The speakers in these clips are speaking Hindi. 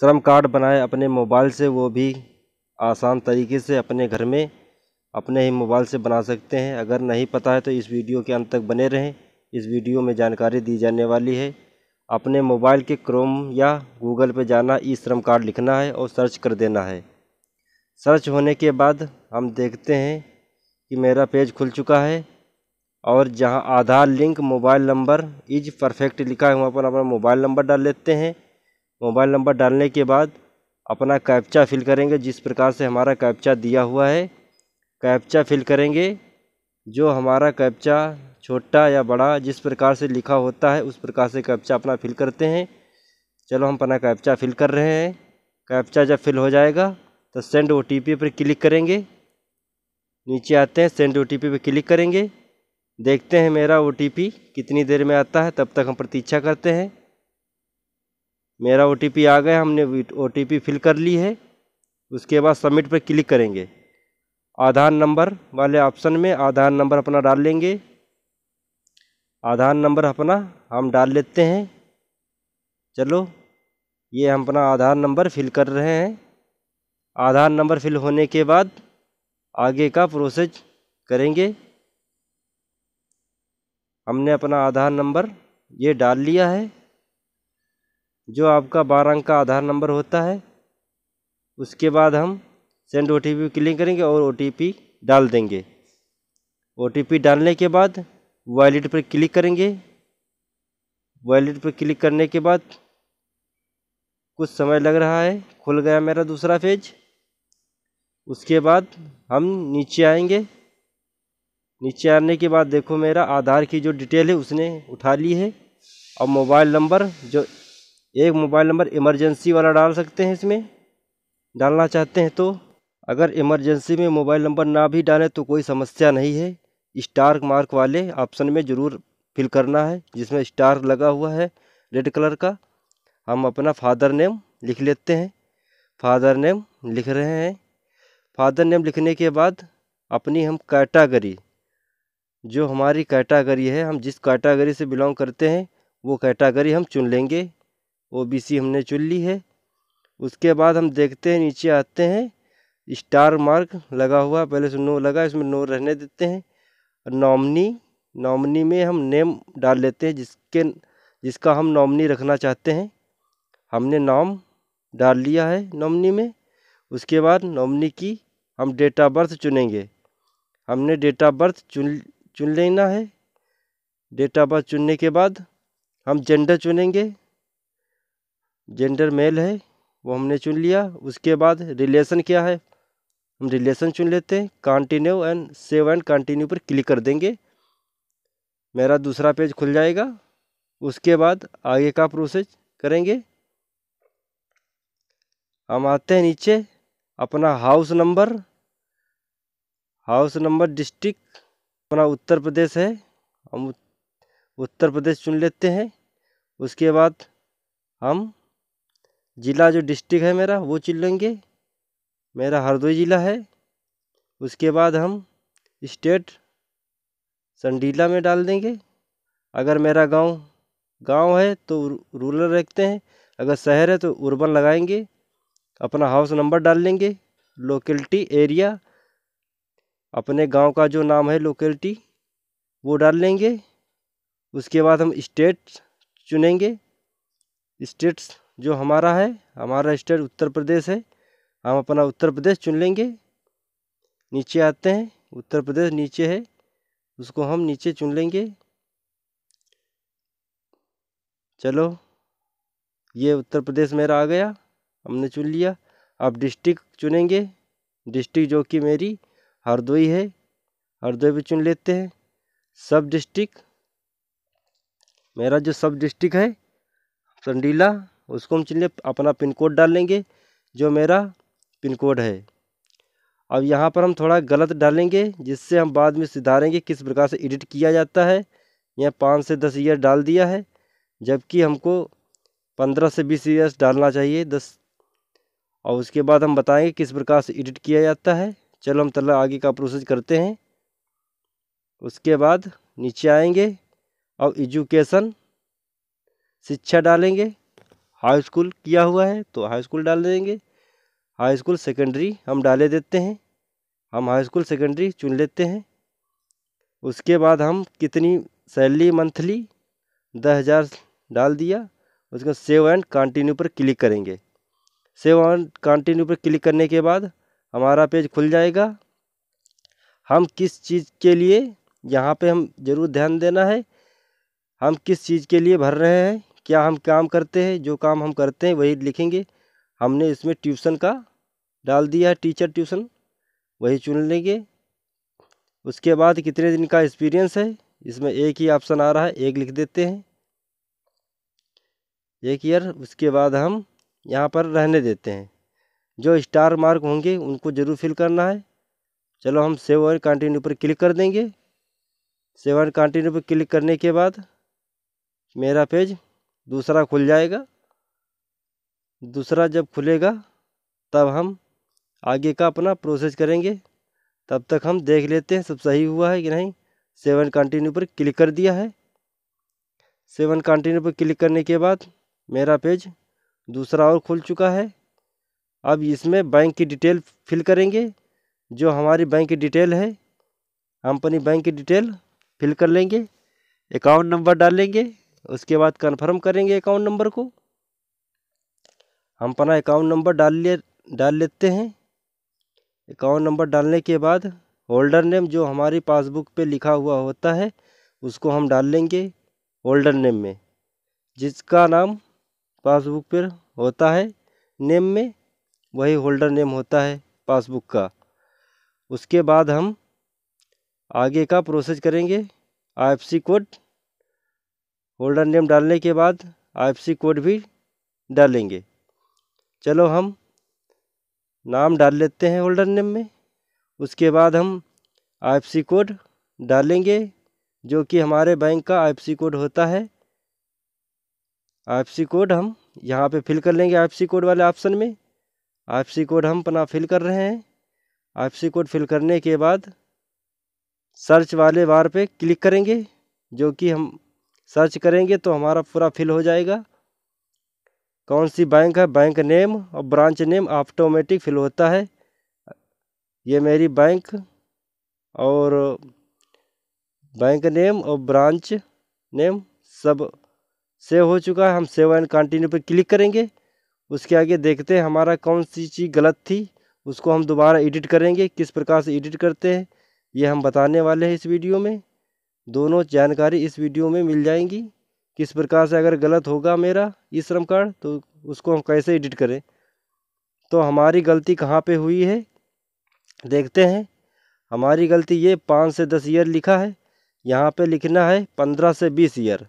श्रम कार्ड बनाए अपने मोबाइल से वो भी आसान तरीके से अपने घर में अपने ही मोबाइल से बना सकते हैं अगर नहीं पता है तो इस वीडियो के अंत तक बने रहें इस वीडियो में जानकारी दी जाने वाली है अपने मोबाइल के क्रोम या गूगल पर जाना ई श्रम कार्ड लिखना है और सर्च कर देना है सर्च होने के बाद हम देखते हैं कि मेरा पेज खुल चुका है और जहां Aadhaar link mobile number is perfect लिखा है वहां पर अपना मोबाइल नंबर डाल लेते हैं मोबाइल नंबर डालने के बाद अपना कैप्चा फिल करेंगे जिस प्रकार से हमारा कैप्चा दिया हुआ है कैप्चा फिल करेंगे जो हमारा कैप्चा छोटा या बड़ा जिस प्रकार से लिखा होता है उस प्रकार से कैप्चा अपना फिल करते हैं चलो हम अपना कैप्चा फिल कर रहे हैं कैप्चा जब फिल हो जाएगा तो सेंड ओ पर क्लिक करेंगे नीचे आते हैं सेंड ओ पर क्लिक करेंगे देखते हैं मेरा ओ कितनी देर में आता है तब तक हम प्रतीक्षा करते हैं मेरा ओ आ गया हमने ओ फिल कर ली है उसके बाद सबमिट पर क्लिक करेंगे आधार नंबर वाले ऑप्शन में आधार नंबर अपना डाल लेंगे आधार नंबर अपना हम डाल लेते हैं चलो ये हम अपना आधार नंबर फिल कर रहे हैं आधार नंबर फिल होने के बाद आगे का प्रोसेस करेंगे हमने अपना आधार नंबर ये डाल लिया है जो आपका बारह अंक का आधार नंबर होता है उसके बाद हम send O T P click करेंगे और ओ टी पी डाल देंगे ओ टी पी डालने के बाद वॉलेट पर क्लिक करेंगे वॉलेट पर क्लिक करने के बाद कुछ समय लग रहा है खुल गया मेरा दूसरा पेज उसके बाद हम नीचे आएंगे नीचे आने के बाद देखो मेरा आधार की जो डिटेल है उसने उठा ली है और मोबाइल नंबर जो एक मोबाइल नंबर इमरजेंसी वाला डाल सकते हैं इसमें डालना चाहते हैं तो अगर इमरजेंसी में मोबाइल नंबर ना भी डालें तो कोई समस्या नहीं है स्टार मार्क वाले ऑप्शन में ज़रूर फिल करना है जिसमें स्टार लगा हुआ है रेड कलर का हम अपना फादर नेम लिख लेते हैं फादर नेम लिख रहे हैं फादर नेम लिखने के बाद अपनी हम कैटागरी जो हमारी कैटागरी है हम जिस कैटागरी से बिलोंग करते हैं वो कैटागरी हम चुन लेंगे ओ बी सी हमने चुन ली है उसके बाद हम देखते हैं नीचे आते हैं स्टार मार्क लगा हुआ पहले से नो लगा इसमें नो रहने देते हैं नॉमनी नॉमनी में हम नेम डाल लेते हैं जिसके जिसका हम नॉमनी रखना चाहते हैं हमने नाम डाल लिया है नॉमनी में उसके बाद नॉमनी की हम डेट ऑफ बर्थ चुनेंगे हमने डेट ऑफ बर्थ चुन चुन लेना है डेट ऑफ बर्थ चुनने के बाद हम जेंडर चुनेंगे जेंडर मेल है वो हमने चुन लिया उसके बाद रिलेशन क्या है हम रिलेशन चुन लेते हैं continue and save and continue पर क्लिक कर देंगे मेरा दूसरा पेज खुल जाएगा उसके बाद आगे का प्रोसेस करेंगे हम आते हैं नीचे अपना house number house number district अपना उत्तर प्रदेश है हम उत्तर प्रदेश चुन लेते हैं उसके बाद हम ज़िला जो डिस्ट्रिक्ट है मेरा वो चुन लेंगे मेरा हरदोई ज़िला है उसके बाद हम स्टेट संडीला में डाल देंगे अगर मेरा गांव गांव है तो रूरल रखते हैं अगर शहर है तो उर्बन लगाएंगे अपना हाउस नंबर डाल लेंगे लोकेलिटी एरिया अपने गांव का जो नाम है लोकेलिटी वो डाल लेंगे उसके बाद हम स्टेट चुनेंगे स्टेट्स जो हमारा है हमारा स्टेट उत्तर प्रदेश है हम अपना उत्तर प्रदेश चुन लेंगे नीचे आते हैं उत्तर प्रदेश नीचे है उसको हम नीचे चुन लेंगे चलो ये उत्तर प्रदेश मेरा आ गया हमने चुन लिया अब डिस्ट्रिक्ट चुनेंगे डिस्ट्रिक्ट जो कि मेरी हरदोई है हरदोई भी चुन लेते हैं सब डिस्ट्रिक्ट मेरा जो सब डिस्ट्रिक्ट है संडीला उसको हम चलिए अपना पिन कोड डाल लेंगे जो मेरा पिन कोड है अब यहाँ पर हम थोड़ा गलत डालेंगे जिससे हम बाद में सुधारेंगे किस प्रकार से एडिट किया जाता है यहाँ पाँच से दस ईयर डाल दिया है जबकि हमको पंद्रह से बीस ईयर्स डालना चाहिए दस और उसके बाद हम बताएंगे किस प्रकार से एडिट किया जाता है चलो हम तला आगे का प्रोसेस करते हैं उसके बाद नीचे आएंगे और एजुकेशन शिक्षा डालेंगे हाई स्कूल किया हुआ है तो हाई स्कूल डाल देंगे हाई स्कूल सेकेंडरी हम डाले देते हैं हम हाई स्कूल सेकेंडरी चुन लेते हैं उसके बाद हम कितनी सैलरी मंथली दस हज़ार डाल दिया उसके बाद सेव एंड कंटिन्यू पर क्लिक करेंगे सेव एंड कंटिन्यू पर क्लिक करने के बाद हमारा पेज खुल जाएगा हम किस चीज़ के लिए यहाँ पे हम ज़रूर ध्यान देना है हम किस चीज़ के लिए भर रहे हैं क्या हम काम करते हैं जो काम हम करते हैं वही लिखेंगे हमने इसमें ट्यूशन का डाल दिया है टीचर ट्यूशन वही चुन लेंगे उसके बाद कितने दिन का एक्सपीरियंस है इसमें एक ही ऑप्शन आ रहा है एक लिख देते हैं एक ईयर उसके बाद हम यहाँ पर रहने देते हैं जो स्टार मार्क होंगे उनको ज़रूर फिल करना है चलो हम सेव और कंटिन्यू पर क्लिक कर देंगे सेव और कंटिन्यू पर क्लिक करने के बाद मेरा पेज दूसरा खुल जाएगा दूसरा जब खुलेगा तब हम आगे का अपना प्रोसेस करेंगे तब तक हम देख लेते हैं सब सही हुआ है कि नहीं सेवन कंटिन्यू पर क्लिक कर दिया है सेवन कंटिन्यू पर क्लिक करने के बाद मेरा पेज दूसरा और खुल चुका है अब इसमें बैंक की डिटेल फिल करेंगे जो हमारी बैंक की डिटेल है हम अपनी बैंक की डिटेल फिल कर लेंगे अकाउंट नंबर डालेंगे उसके बाद कन्फर्म करेंगे अकाउंट नंबर को हम अपना अकाउंट नंबर डाल ले डाल लेते हैं अकाउंट नंबर डालने के बाद होल्डर नेम जो हमारी पासबुक पे लिखा हुआ होता है उसको हम डाल लेंगे होल्डर नेम में जिसका नाम पासबुक पर होता है नेम में वही होल्डर नेम होता है पासबुक का उसके बाद हम आगे का प्रोसेस करेंगे आईएफसी कोड होल्डर नेम डालने के बाद आई कोड भी डालेंगे चलो हम नाम डाल लेते हैं होल्डर नेम में उसके बाद हम आई कोड डालेंगे जो कि हमारे बैंक का आई कोड होता है आई कोड हम यहाँ पे फिल कर लेंगे आई कोड वाले ऑप्शन में आई कोड हम अपना फिल कर रहे हैं आई कोड फिल करने के बाद सर्च वाले बार पे क्लिक करेंगे जो कि हम सर्च करेंगे तो हमारा पूरा फिल हो जाएगा कौन सी बैंक है बैंक नेम और ब्रांच नेम ऑटोमेटिक फिल होता है ये मेरी बैंक और बैंक नेम और ब्रांच नेम सब सेव हो चुका है हम सेव एंड कंटिन्यू पर क्लिक करेंगे उसके आगे देखते हैं हमारा कौन सी चीज़ गलत थी उसको हम दोबारा एडिट करेंगे किस प्रकार से एडिट करते हैं ये हम बताने वाले हैं इस वीडियो में दोनों जानकारी इस वीडियो में मिल जाएंगी किस प्रकार से अगर गलत होगा मेरा ई श्रम कार्ड तो उसको हम कैसे एडिट करें तो हमारी गलती कहाँ पे हुई है देखते हैं हमारी गलती ये पाँच से दस ईयर लिखा है यहाँ पे लिखना है पंद्रह से बीस ईयर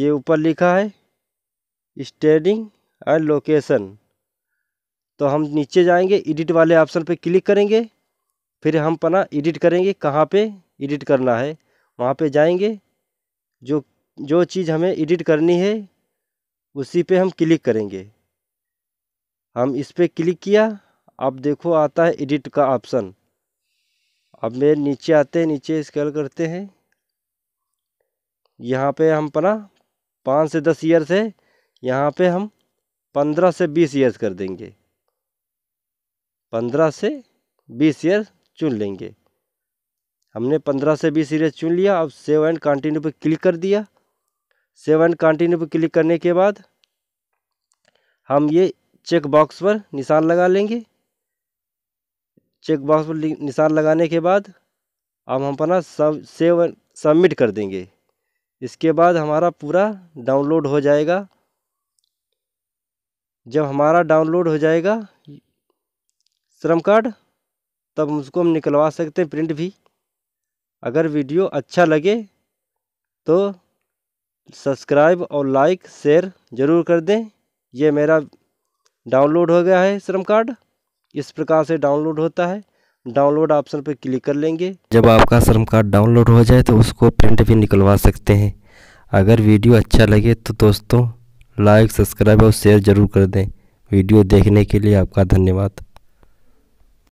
ये ऊपर लिखा है स्टेडिंग एंड लोकेशन तो हम नीचे जाएंगे एडिट वाले ऑप्शन पे क्लिक करेंगे फिर हम पना एडिट करेंगे कहाँ पे एडिट करना है वहाँ पे जाएंगे जो जो चीज़ हमें एडिट करनी है उसी पे हम क्लिक करेंगे हम इस पर क्लिक किया अब देखो आता है एडिट का ऑप्शन अब मेरे नीचे आते हैं नीचे स्केल करते हैं यहाँ पे हम अपना पाँच से दस ईयर्स है यहाँ पे हम पंद्रह से बीस ईयर कर देंगे पंद्रह से बीस ईयर चुन लेंगे हमने पंद्रह से बीस इरेज चुन लिया अब सेव एंड कंटिन्यू पर क्लिक कर दिया सेव एंड कंटिन्यू पर क्लिक करने के बाद हम ये चेक बॉक्स पर निशान लगा लेंगे चेक बॉक्स पर निशान लगाने के बाद अब हम अपना सब सेव सबमिट कर देंगे इसके बाद हमारा पूरा डाउनलोड हो जाएगा जब हमारा डाउनलोड हो जाएगा श्रम कार्ड तब उसको हम निकलवा सकते हैं प्रिंट भी अगर वीडियो अच्छा लगे तो सब्सक्राइब और लाइक शेयर ज़रूर कर दें यह मेरा डाउनलोड हो गया है श्रम कार्ड इस प्रकार से डाउनलोड होता है डाउनलोड ऑप्शन पर क्लिक कर लेंगे जब आपका श्रम कार्ड डाउनलोड हो जाए तो उसको प्रिंट भी निकलवा सकते हैं अगर वीडियो अच्छा लगे तो दोस्तों लाइक सब्सक्राइब और शेयर ज़रूर कर दें वीडियो देखने के लिए आपका धन्यवाद